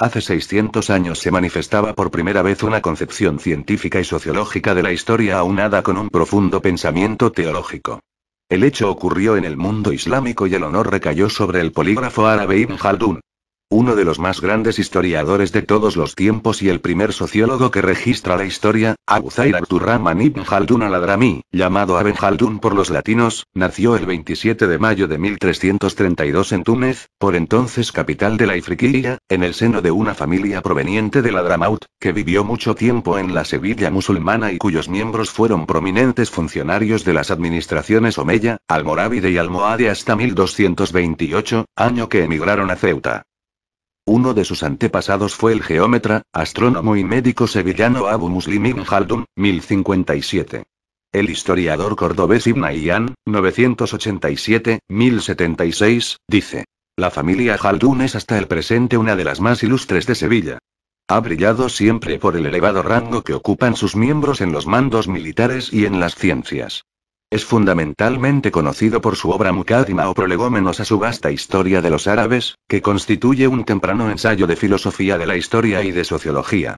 Hace 600 años se manifestaba por primera vez una concepción científica y sociológica de la historia aunada con un profundo pensamiento teológico. El hecho ocurrió en el mundo islámico y el honor recayó sobre el polígrafo árabe Ibn Khaldun uno de los más grandes historiadores de todos los tiempos y el primer sociólogo que registra la historia, Abu Zayd Abdurrahman ibn Haldun al llamado Aben Haldun por los latinos, nació el 27 de mayo de 1332 en Túnez, por entonces capital de la Ifriqiya, en el seno de una familia proveniente de la Dramaut, que vivió mucho tiempo en la Sevilla musulmana y cuyos miembros fueron prominentes funcionarios de las administraciones Omeya, Almorávide y Almohade hasta 1228, año que emigraron a Ceuta. Uno de sus antepasados fue el geómetra, astrónomo y médico sevillano Abu Muslim ibn Haldun 1057. El historiador cordobés Ibn Ayyan, 987-1076, dice. La familia Haldun es hasta el presente una de las más ilustres de Sevilla. Ha brillado siempre por el elevado rango que ocupan sus miembros en los mandos militares y en las ciencias. Es fundamentalmente conocido por su obra Mukadima o prolegómenos a su vasta historia de los árabes, que constituye un temprano ensayo de filosofía de la historia y de sociología.